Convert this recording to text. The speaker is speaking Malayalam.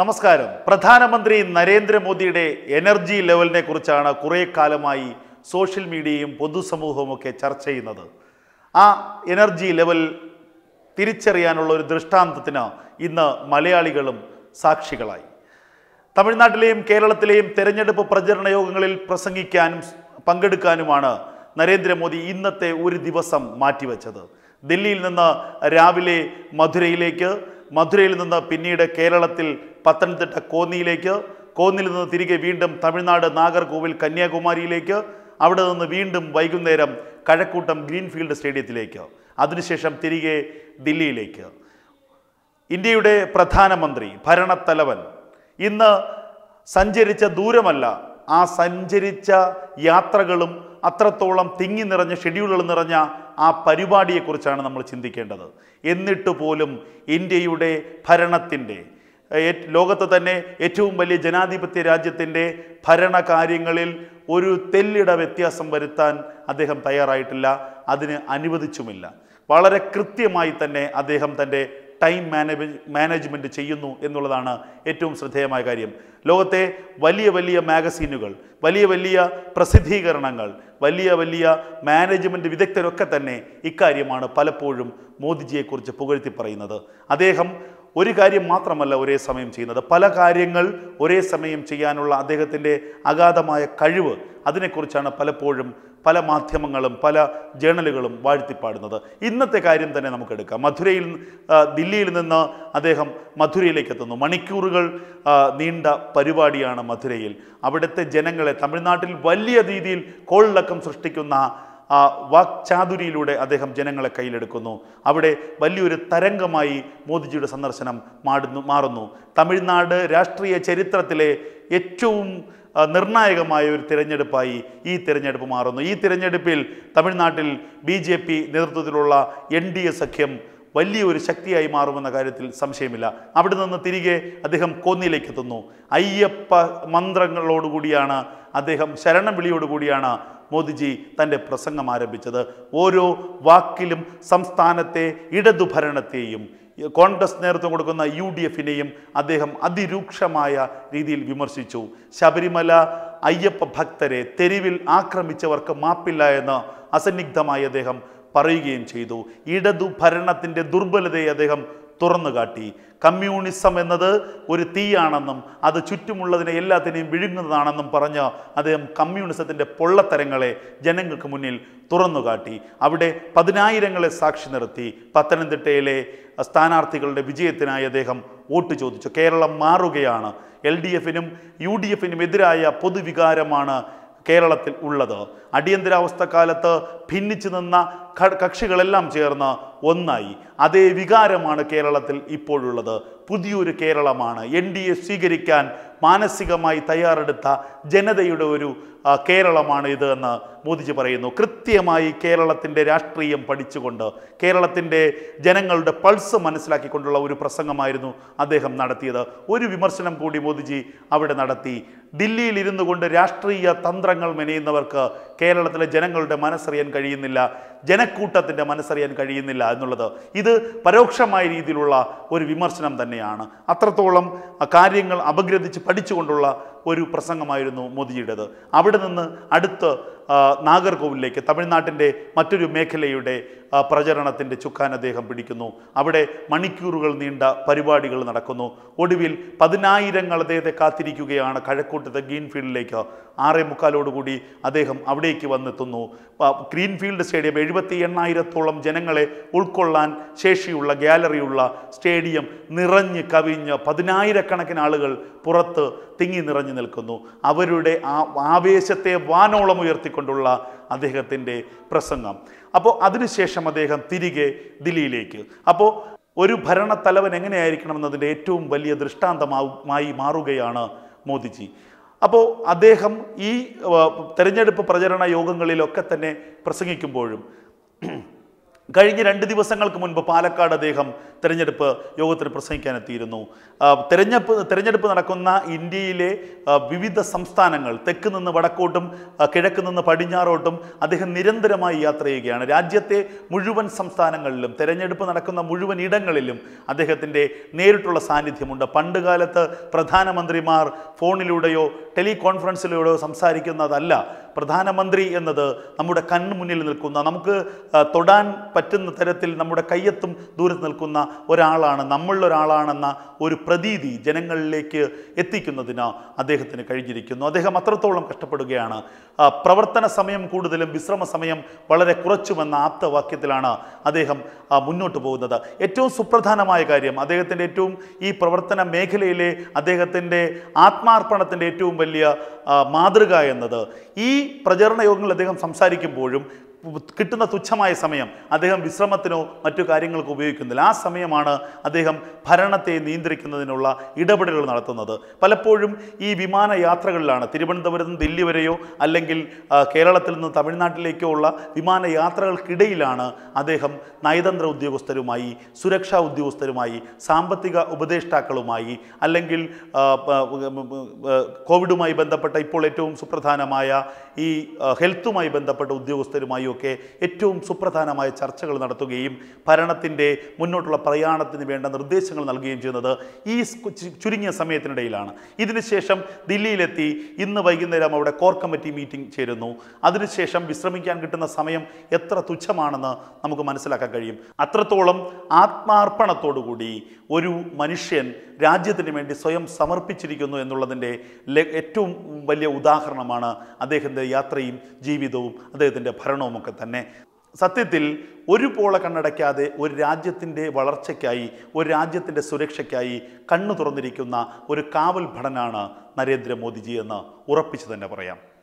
നമസ്കാരം പ്രധാനമന്ത്രി നരേന്ദ്രമോദിയുടെ എനർജി ലെവലിനെ കുറിച്ചാണ് കുറേ കാലമായി സോഷ്യൽ മീഡിയയും പൊതുസമൂഹവും ഒക്കെ ചർച്ച ചെയ്യുന്നത് ആ എനർജി ലെവൽ തിരിച്ചറിയാനുള്ള ഒരു ദൃഷ്ടാന്തത്തിന് ഇന്ന് മലയാളികളും സാക്ഷികളായി തമിഴ്നാട്ടിലെയും കേരളത്തിലെയും തെരഞ്ഞെടുപ്പ് പ്രചരണ യോഗങ്ങളിൽ പ്രസംഗിക്കാനും പങ്കെടുക്കാനുമാണ് നരേന്ദ്രമോദി ഇന്നത്തെ ഒരു ദിവസം മാറ്റിവെച്ചത് ഡൽഹിയിൽ നിന്ന് രാവിലെ മധുരയിലേക്ക് മധുരയിൽ നിന്ന് പിന്നീട് കേരളത്തിൽ പത്തനംതിട്ട കോന്നിയിലേക്ക് കോന്നിയിൽ നിന്ന് തിരികെ വീണ്ടും തമിഴ്നാട് നാഗർകോവിൽ കന്യാകുമാരിയിലേക്ക് അവിടെ നിന്ന് വീണ്ടും വൈകുന്നേരം കഴക്കൂട്ടം ഗ്രീൻഫീൽഡ് സ്റ്റേഡിയത്തിലേക്ക് അതിനുശേഷം തിരികെ ദില്ലിയിലേക്ക് ഇന്ത്യയുടെ പ്രധാനമന്ത്രി ഭരണത്തലവൻ ഇന്ന് സഞ്ചരിച്ച ദൂരമല്ല ആ സഞ്ചരിച്ച യാത്രകളും അത്രത്തോളം തിങ്ങി നിറഞ്ഞ ഷെഡ്യൂളുകൾ നിറഞ്ഞ ആ പരിപാടിയെക്കുറിച്ചാണ് നമ്മൾ ചിന്തിക്കേണ്ടത് എന്നിട്ട് പോലും ഇന്ത്യയുടെ ഭരണത്തിൻ്റെ ലോകത്ത് തന്നെ ഏറ്റവും വലിയ ജനാധിപത്യ രാജ്യത്തിൻ്റെ ഭരണകാര്യങ്ങളിൽ ഒരു തെല്ലിട വ്യത്യാസം വരുത്താൻ അദ്ദേഹം തയ്യാറായിട്ടില്ല അതിന് അനുവദിച്ചുമില്ല വളരെ കൃത്യമായി തന്നെ അദ്ദേഹം തൻ്റെ ടൈം മാനേജ് മാനേജ്മെൻറ്റ് ചെയ്യുന്നു എന്നുള്ളതാണ് ഏറ്റവും ശ്രദ്ധേയമായ കാര്യം ലോകത്തെ വലിയ വലിയ മാഗസീനുകൾ വലിയ വലിയ പ്രസിദ്ധീകരണങ്ങൾ വലിയ വലിയ മാനേജ്മെൻറ്റ് വിദഗ്ധരൊക്കെ തന്നെ ഇക്കാര്യമാണ് പലപ്പോഴും മോദിജിയെക്കുറിച്ച് പുകഴ്ത്തി പറയുന്നത് അദ്ദേഹം ഒരു കാര്യം മാത്രമല്ല ഒരേ സമയം ചെയ്യുന്നത് പല കാര്യങ്ങൾ ഒരേ സമയം ചെയ്യാനുള്ള അദ്ദേഹത്തിൻ്റെ അഗാധമായ കഴിവ് അതിനെക്കുറിച്ചാണ് പലപ്പോഴും പല മാധ്യമങ്ങളും പല ജേണലുകളും വാഴ്ത്തിപ്പാടുന്നത് ഇന്നത്തെ കാര്യം തന്നെ നമുക്കെടുക്കാം മധുരയിൽ ദില്ലിയിൽ നിന്ന് അദ്ദേഹം മധുരയിലേക്ക് എത്തുന്നു മണിക്കൂറുകൾ നീണ്ട പരിപാടിയാണ് മധുരയിൽ അവിടുത്തെ ജനങ്ങളെ തമിഴ്നാട്ടിൽ വലിയ രീതിയിൽ കോളിളക്കം സൃഷ്ടിക്കുന്ന ആ വാക്ചാതുരിയിലൂടെ അദ്ദേഹം ജനങ്ങളെ കയ്യിലെടുക്കുന്നു അവിടെ വലിയൊരു തരംഗമായി മോദിജിയുടെ സന്ദർശനം മാടുന്നു മാറുന്നു തമിഴ്നാട് രാഷ്ട്രീയ ചരിത്രത്തിലെ ഏറ്റവും നിർണായകമായ ഒരു തിരഞ്ഞെടുപ്പായി ഈ തിരഞ്ഞെടുപ്പ് മാറുന്നു ഈ തിരഞ്ഞെടുപ്പിൽ തമിഴ്നാട്ടിൽ ബി ജെ പി നേതൃത്വത്തിലുള്ള എൻ ഡി എ സഖ്യം വലിയൊരു ശക്തിയായി മാറുമെന്ന കാര്യത്തിൽ സംശയമില്ല അവിടെ നിന്ന് തിരികെ അദ്ദേഹം കോന്നിയിലേക്ക് എത്തുന്നു അയ്യപ്പ മന്ത്രങ്ങളോടുകൂടിയാണ് അദ്ദേഹം ശരണം വിളിയോടുകൂടിയാണ് മോദിജി തൻ്റെ പ്രസംഗം ആരംഭിച്ചത് ഓരോ വാക്കിലും സംസ്ഥാനത്തെ ഇടതുഭരണത്തെയും കോൺഗ്രസ് നേതൃത്വം കൊടുക്കുന്ന യു ഡി എഫിനെയും അദ്ദേഹം അതിരൂക്ഷമായ രീതിയിൽ വിമർശിച്ചു ശബരിമല അയ്യപ്പ ഭക്തരെ തെരുവിൽ ആക്രമിച്ചവർക്ക് മാപ്പില്ല എന്ന് അസന്നിഗ്ധമായി അദ്ദേഹം പറയുകയും ചെയ്തു ഇടതു ഭരണത്തിൻ്റെ ദുർബലതയെ അദ്ദേഹം തുറന്നു കാട്ടി കമ്മ്യൂണിസം എന്നത് ഒരു തീയാണെന്നും അത് ചുറ്റുമുള്ളതിനെ എല്ലാത്തിനെയും വിഴുങ്ങുന്നതാണെന്നും പറഞ്ഞ് അദ്ദേഹം കമ്മ്യൂണിസത്തിൻ്റെ പൊള്ളത്തരങ്ങളെ ജനങ്ങൾക്ക് മുന്നിൽ തുറന്നു കാട്ടി അവിടെ പതിനായിരങ്ങളെ സാക്ഷി നിർത്തി പത്തനംതിട്ടയിലെ സ്ഥാനാർത്ഥികളുടെ വിജയത്തിനായി അദ്ദേഹം വോട്ട് ചോദിച്ചു കേരളം മാറുകയാണ് എൽ ഡി എഫിനും യു ഡി എഫിനും എതിരായ പൊതുവികാരമാണ് കേരളത്തിൽ ഉള്ളത് അടിയന്തരാവസ്ഥ കാലത്ത് ഭിന്നിച്ചു നിന്ന കക്ഷികളെല്ലാം ചേർന്ന് ഒന്നായി അതേ വികാരമാണ് കേരളത്തിൽ ഇപ്പോഴുള്ളത് പുതിയൊരു കേരളമാണ് എൻ ഡി എ സ്വീകരിക്കാൻ മാനസികമായി തയ്യാറെടുത്ത ജനതയുടെ ഒരു കേരളമാണ് ഇത് എന്ന് മോദിജി പറയുന്നു കൃത്യമായി കേരളത്തിൻ്റെ രാഷ്ട്രീയം പഠിച്ചുകൊണ്ട് കേരളത്തിൻ്റെ ജനങ്ങളുടെ പൾസ് മനസ്സിലാക്കിക്കൊണ്ടുള്ള ഒരു പ്രസംഗമായിരുന്നു അദ്ദേഹം നടത്തിയത് ഒരു വിമർശനം കൂടി മോദിജി അവിടെ നടത്തി ദില്ലിയിൽ ഇരുന്നു കൊണ്ട് രാഷ്ട്രീയ തന്ത്രങ്ങൾ മെനയുന്നവർക്ക് കേരളത്തിലെ ജനങ്ങളുടെ മനസ്സറിയാൻ കഴിയുന്നില്ല ജന ജനക്കൂട്ടത്തിൻ്റെ മനസ്സറിയാൻ കഴിയുന്നില്ല എന്നുള്ളത് ഇത് പരോക്ഷമായ രീതിയിലുള്ള ഒരു വിമർശനം തന്നെയാണ് അത്രത്തോളം കാര്യങ്ങൾ അപഗ്രഥിച്ച് പഠിച്ചുകൊണ്ടുള്ള ഒരു പ്രസംഗമായിരുന്നു മോദിയുടേത് അവിടെ നിന്ന് അടുത്ത് നാഗർകോവിലേക്ക് തമിഴ്നാട്ടിൻ്റെ മറ്റൊരു മേഖലയുടെ പ്രചരണത്തിൻ്റെ ചുക്കാൻ അദ്ദേഹം പിടിക്കുന്നു അവിടെ മണിക്കൂറുകൾ നീണ്ട പരിപാടികൾ നടക്കുന്നു ഒടുവിൽ പതിനായിരങ്ങൾ അദ്ദേഹത്തെ കാത്തിരിക്കുകയാണ് കഴക്കൂട്ടത്തെ ഗ്രീൻഫീൽഡിലേക്ക് ആറേ മുക്കാലോടുകൂടി അദ്ദേഹം അവിടേക്ക് വന്നെത്തുന്നു ഗ്രീൻഫീൽഡ് സ്റ്റേഡിയം എഴുപത്തി എണ്ണായിരത്തോളം ജനങ്ങളെ ഉൾക്കൊള്ളാൻ ശേഷിയുള്ള ഗാലറിയുള്ള സ്റ്റേഡിയം നിറഞ്ഞ് കവിഞ്ഞ് പതിനായിരക്കണക്കിന് ആളുകൾ പുറത്ത് തിങ്ങി നിറഞ്ഞു നിൽക്കുന്നു അവരുടെ ആ ആവേശത്തെ വാനോളം ഉയർത്തി കൊണ്ടുള്ള അദ്ദേഹത്തിൻ്റെ പ്രസംഗം അപ്പോൾ അതിനുശേഷം അദ്ദേഹം തിരികെ ദില്ലിയിലേക്ക് അപ്പോൾ ഒരു ഭരണത്തലവൻ എങ്ങനെയായിരിക്കണമെന്നതിൻ്റെ ഏറ്റവും വലിയ ദൃഷ്ടാന്തമായി മാറുകയാണ് മോദിജി അപ്പോൾ അദ്ദേഹം ഈ തെരഞ്ഞെടുപ്പ് പ്രചരണ യോഗങ്ങളിലൊക്കെ തന്നെ പ്രസംഗിക്കുമ്പോഴും കഴിഞ്ഞ രണ്ട് ദിവസങ്ങൾക്ക് മുൻപ് പാലക്കാട് അദ്ദേഹം തെരഞ്ഞെടുപ്പ് യോഗത്തിൽ പ്രസംഗിക്കാനെത്തിയിരുന്നു തെരഞ്ഞെടുപ്പ് തെരഞ്ഞെടുപ്പ് നടക്കുന്ന ഇന്ത്യയിലെ വിവിധ സംസ്ഥാനങ്ങൾ തെക്ക് നിന്ന് വടക്കോട്ടും കിഴക്ക് നിന്ന് പടിഞ്ഞാറോട്ടും അദ്ദേഹം നിരന്തരമായി യാത്ര ചെയ്യുകയാണ് രാജ്യത്തെ മുഴുവൻ സംസ്ഥാനങ്ങളിലും തെരഞ്ഞെടുപ്പ് നടക്കുന്ന മുഴുവൻ ഇടങ്ങളിലും അദ്ദേഹത്തിൻ്റെ നേരിട്ടുള്ള സാന്നിധ്യമുണ്ട് പണ്ട് കാലത്ത് പ്രധാനമന്ത്രിമാർ ഫോണിലൂടെയോ ടെലികോൺഫറൻസിലൂടെയോ സംസാരിക്കുന്നതല്ല പ്രധാനമന്ത്രി എന്നത് നമ്മുടെ കൺമുന്നിൽ നിൽക്കുന്ന നമുക്ക് തൊടാൻ പറ്റുന്ന തരത്തിൽ നമ്മുടെ കയ്യെത്തും ദൂരത്ത് നിൽക്കുന്ന ഒരാളാണ് നമ്മളിലൊരാളാണെന്ന ഒരു പ്രതീതി ജനങ്ങളിലേക്ക് എത്തിക്കുന്നതിന് അദ്ദേഹത്തിന് കഴിഞ്ഞിരിക്കുന്നു അദ്ദേഹം അത്രത്തോളം കഷ്ടപ്പെടുകയാണ് പ്രവർത്തന സമയം കൂടുതലും വിശ്രമ സമയം വളരെ കുറച്ചുമെന്ന ആപ്തവാക്യത്തിലാണ് അദ്ദേഹം മുന്നോട്ട് പോകുന്നത് ഏറ്റവും സുപ്രധാനമായ കാര്യം അദ്ദേഹത്തിൻ്റെ ഏറ്റവും ഈ പ്രവർത്തന മേഖലയിലെ അദ്ദേഹത്തിൻ്റെ ആത്മാർപ്പണത്തിൻ്റെ ഏറ്റവും വലിയ മാതൃക എന്നത് ഈ പ്രചരണ യോഗങ്ങളിൽ അദ്ദേഹം സംസാരിക്കുമ്പോഴും കിട്ടുന്ന തുച്ഛമായ സമയം അദ്ദേഹം വിശ്രമത്തിനോ മറ്റു കാര്യങ്ങൾക്കോ ഉപയോഗിക്കുന്നില്ല ആ സമയമാണ് അദ്ദേഹം ഭരണത്തെ നിയന്ത്രിക്കുന്നതിനുള്ള ഇടപെടലുകൾ നടത്തുന്നത് പലപ്പോഴും ഈ വിമാന യാത്രകളിലാണ് തിരുവനന്തപുരത്ത് നിന്ന് ദില്ലി വരെയോ അല്ലെങ്കിൽ കേരളത്തിൽ നിന്ന് തമിഴ്നാട്ടിലേക്കോ ഉള്ള വിമാന യാത്രകൾക്കിടയിലാണ് അദ്ദേഹം നയതന്ത്ര ഉദ്യോഗസ്ഥരുമായി സുരക്ഷാ ഉദ്യോഗസ്ഥരുമായി സാമ്പത്തിക ഉപദേഷ്ടാക്കളുമായി അല്ലെങ്കിൽ കോവിഡുമായി ബന്ധപ്പെട്ട ഇപ്പോൾ ഏറ്റവും സുപ്രധാനമായ ഈ ഹെൽത്തുമായി ബന്ധപ്പെട്ട ഉദ്യോഗസ്ഥരുമായി ഒക്കെ ഏറ്റവും സുപ്രധാനമായ ചർച്ചകൾ നടത്തുകയും ഭരണത്തിൻ്റെ മുന്നോട്ടുള്ള പ്രയാണത്തിന് വേണ്ട നിർദ്ദേശങ്ങൾ നൽകുകയും ചെയ്യുന്നത് ഈ ചുരുങ്ങിയ സമയത്തിനിടയിലാണ് ഇതിനുശേഷം ദില്ലിയിലെത്തി ഇന്ന് വൈകുന്നേരം അവിടെ കോർ കമ്മിറ്റി മീറ്റിംഗ് ചേരുന്നു അതിനുശേഷം വിശ്രമിക്കാൻ കിട്ടുന്ന സമയം എത്ര തുച്ഛമാണെന്ന് നമുക്ക് മനസ്സിലാക്കാൻ കഴിയും അത്രത്തോളം ആത്മാർപ്പണത്തോടുകൂടി ഒരു മനുഷ്യൻ രാജ്യത്തിന് വേണ്ടി സ്വയം സമർപ്പിച്ചിരിക്കുന്നു എന്നുള്ളതിൻ്റെ ഏറ്റവും വലിയ ഉദാഹരണമാണ് അദ്ദേഹത്തിൻ്റെ യാത്രയും ജീവിതവും അദ്ദേഹത്തിൻ്റെ ഭരണവും കാര്യങ്ങളൊക്കെ തന്നെ സത്യത്തിൽ ഒരു പോള കണ്ണടയ്ക്കാതെ ഒരു രാജ്യത്തിൻ്റെ വളർച്ചയ്ക്കായി ഒരു രാജ്യത്തിൻ്റെ സുരക്ഷയ്ക്കായി കണ്ണു തുറന്നിരിക്കുന്ന ഒരു കാവൽ ഭടനാണ് നരേന്ദ്രമോദിജി എന്ന് ഉറപ്പിച്ചു തന്നെ പറയാം